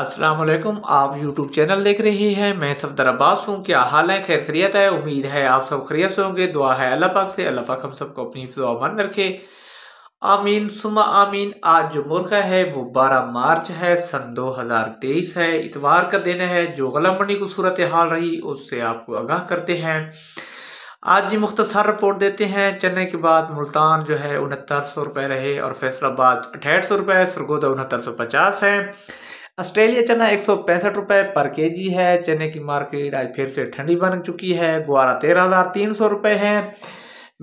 अस्सलाम वालेकुम आप यूट्यूब चैनल देख रहे हैं मैं सफदर अब्बास हूँ क्या हाल है खैर खरीत है उम्मीद है आप सब खरीत से होंगे दुआ है अल्लाह पाक से अल्लाह पाक हम सबको अपनी अमन रखे आमीन सुमा आमीन आज जो मुर्खा है वो 12 मार्च है सन 2023 है इतवार का दिन है जो बनी को सूरत हाल रही उससे आपको आगाह करते हैं आज जी मुख्तसर रिपोर्ट देते हैं चेन्नई के बाद मुल्तान जो है उनहत्तर सौ रुपये रहे और फैसलाबाद अठहठ सौ रुपये सरगोदा उनहत्तर सौ पचास है ऑस्ट्रेलिया चना एक सौ पैंसठ रुपये पर के जी है चने की मार्केट आज फिर से ठंडी बन चुकी है ग्वारा तेरह हज़ार तीन सौ रुपये है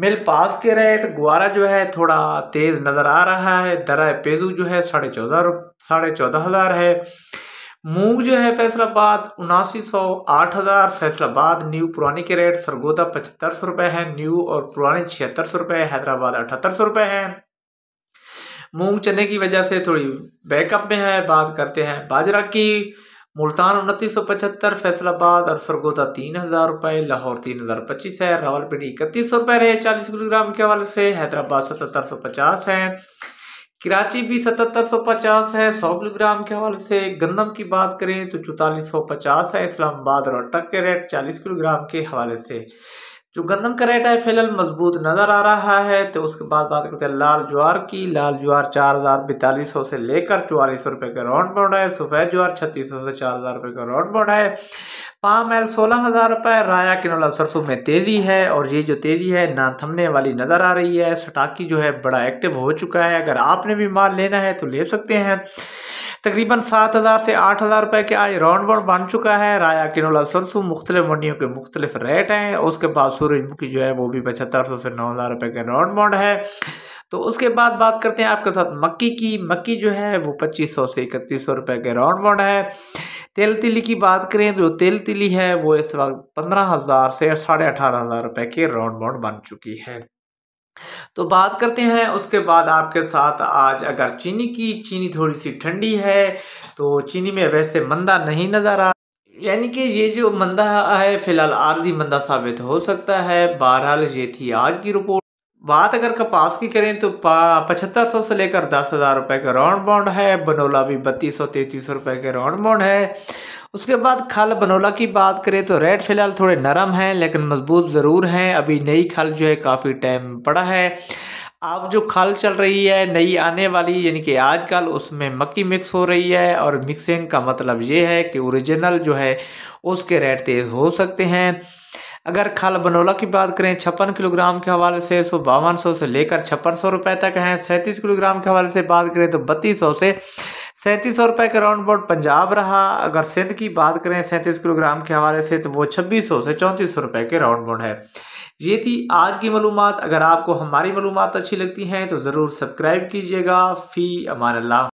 मिल पास के रेट ग्वारा जो है थोड़ा तेज़ नज़र आ रहा है दरा पेजू जो है साढ़े चौदह साढ़े चौदह हज़ार है मूंग जो है फैसलाबाद उनासी सौ आठ हज़ार फैसलाबाद न्यू पुरानी के रेट सरगोदा पचहत्तर सौ रुपये है न्यू और पुरानी छिहत्तर सौ रुपये हैदराबाद अठहत्तर सौ रुपये है मूंग चने की वजह से थोड़ी बैकअप में है बात करते हैं बाजरा की मुल्तान उनतीस सौ पचहत्तर फैसलाबाद और सरगोदा तीन हज़ार रुपए लाहौर तीन हज़ार पच्चीस है रावलपिंडी इकतीस सौ रुपए रहे चालीस किलोग्राम के हवाले से हैदराबाद सतहत्तर सौ पचास है कराची भी सतहत्तर सौ पचास है सौ किलोग्राम के हवाले से गंदम की बात करें तो चौतालीस सौ पचास है इस्लामाबाद और अटक के रेट चालीस किलोग्राम के हवाले से जो गंदम का रेट है फिलहाल मजबूत नज़र आ रहा है तो उसके बाद बात करते हैं लाल ज्वार की लाल ज्वार चार हज़ार बैतालीस सौ से लेकर चौवालीस सौ रुपए का राउंड बोर्ड है सफ़ेद ज्वार छत्तीस सौ से चार हज़ार रुपये का राउंड बोर्ड है पाम एल सोलह हज़ार रुपये राया किनोला सरसों में तेज़ी है और ये जो तेज़ी है ना थमने वाली नज़र आ रही है सटाकी जो है बड़ा एक्टिव हो चुका है अगर आपने भी माल लेना है तो ले सकते हैं तकरीबन सात हज़ार से आठ हज़ार रुपये के आज राउंड बाउंड बन चुका है राया किनोला सरसों मुख्तलिफ मंडियों के मुख्तलिफ रेट हैं उसके बाद सूरजमुखी जो है वो भी पचहत्तर सौ से नौ हज़ार रुपये के राउंड बाउंड है तो उसके बाद बात करते हैं आपके साथ मक्की की मक्की जो है वो पच्चीस सौ से इकतीस सौ रुपये के राउंड बाउंड है तेल तिली की बात करें जो तेल तिली है वो इस वक्त पंद्रह हज़ार से साढ़े अठारह हज़ार रुपए की राउंड बाउंड बन चुकी है तो बात करते हैं उसके बाद आपके साथ आज अगर चीनी की चीनी थोड़ी सी ठंडी है तो चीनी में वैसे मंदा नहीं नज़र आ यानी कि ये जो मंदा है फ़िलहाल आर्जी मंदा साबित हो सकता है बहरहाल ये थी आज की रिपोर्ट बात अगर कपास की करें तो पचहत्तर सौ से लेकर दस हज़ार रुपये का राउंड बाउंड है बनोला भी बत्तीस सौ तैंतीस सौ रुपये के राउंड बाउंड है उसके बाद खल बनोला की बात करें तो रेट फ़िलहाल थोड़े नरम हैं लेकिन मजबूत ज़रूर हैं अभी नई खल जो है काफ़ी टाइम पड़ा है अब जो खल चल रही है नई आने वाली यानी कि आजकल उसमें मक्की मिक्स हो रही है और मिक्सिंग का मतलब ये है कि ओरिजिनल जो है उसके रेट तेज़ हो सकते हैं अगर खाल बनोला की बात करें छप्पन किलोग्राम के हवाले से सो बावन सौ से लेकर छप्पन सौ रुपये तक हैं सैंतीस किलोग्राम के हवाले से बात करें तो बत्तीस सौ से सैंतीस सौ रुपये का राउंड बोर्ड पंजाब रहा अगर सिंध की बात करें सैंतीस किलोग्राम के हवाले से तो वो छब्बीस सौ से चौंतीस सौ रुपये के राउंड बोर्ड है ये थी आज की मालूम अगर आपको हमारी मालूम अच्छी लगती हैं तो ज़रूर सब्सक्राइब कीजिएगा फ़ी अमान